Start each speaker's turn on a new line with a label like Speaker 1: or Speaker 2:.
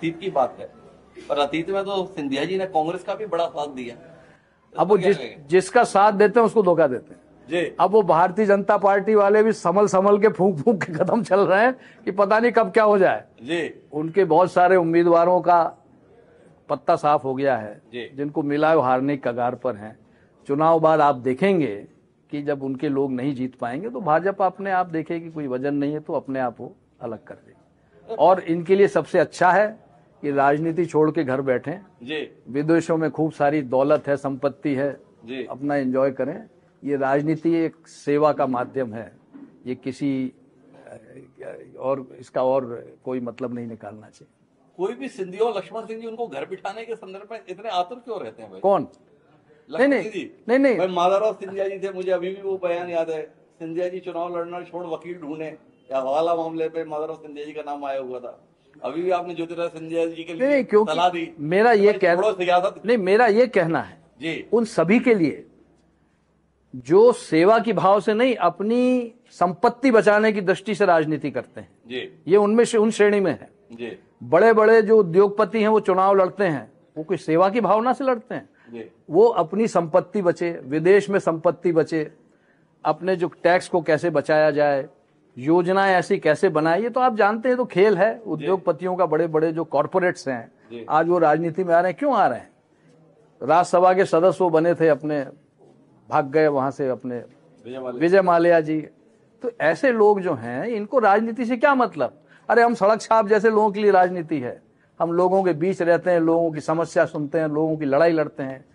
Speaker 1: अतीत की बात है पर अतीत में तो सिंधिया जी ने कांग्रेस का भी बड़ा साथ दिया तो अब वो जिस जिसका साथ देते हैं उसको धोखा देते हैं जी अब वो भारतीय जनता पार्टी वाले भी समल समल के फूंक फूंक के कदम चल रहे हैं कि पता नहीं कब क्या हो जाए जी उनके बहुत सारे उम्मीदवारों का पत्ता साफ हो गया है जिनको मिला है हारने की कगार पर हैं चुनाव बाद आप देखेंगे कि जब उनके लोग नहीं जीत पाएंगे तो भाजपा अपने आप देखेगी कोई वजन नहीं है तो अपने आप वो अलग कर देगी और इनके लिए सबसे अच्छा है कि राजनीति छोड़ के घर बैठे जी विदेशों में खूब सारी दौलत है संपत्ति है जी अपना एंजॉय करें ये राजनीति एक सेवा का माध्यम है ये किसी और इसका और कोई मतलब नहीं निकालना चाहिए कोई भी सिंधी और लक्ष्मण सिंह जी उनको घर बिठाने के संदर्भ में इतने आतुर क्यों रहते हैं भाई कौन नहीं नहीं नहीं नहीं माधाराव सिंधिया जी थे मुझे अभी भी वो बयान याद है सिंधिया जी चुनाव लड़ना छोड़ वकील ढूंढे या हवाला मामले पे माधाराव सिंधिया जी का नाम आया हुआ था अभी भी आपने ज्योतिराज संजय जी के लिए क्योंकि सलाह दी मेरा ये कहना नहीं मेरा ये कहना है जी उन सभी के लिए जो सेवा की भाव से नहीं अपनी संपत्ति बचाने की दृष्टि से राजनीति करते हैं जी ये उनमें से उन श्रेणी में है जी बड़े बड़े जो उद्योगपति हैं वो चुनाव लड़ते हैं वो कोई सेवा की भावना से लड़ते हैं जी वो अपनी संपत्ति बचे विदेश में संपत्ति बचे अपने जो टैक्स को कैसे बचाया जाए योजनाएं ऐसी कैसे बनाई ये तो आप जानते हैं तो खेल है उद्योगपतियों का बड़े बड़े जो कॉरपोरेट्स हैं आज वो राजनीति में आ रहे हैं क्यों आ रहे हैं राज्यसभा के सदस्य वो बने थे अपने भाग गए वहां से अपने विजय माल्या जी तो ऐसे लोग जो हैं इनको राजनीति से क्या मतलब अरे हम सड़क छाप जैसे लोगों के लिए राजनीति है हम लोगों के बीच रहते हैं लोगों की समस्या सुनते हैं लोगों की लड़ाई लड़ते हैं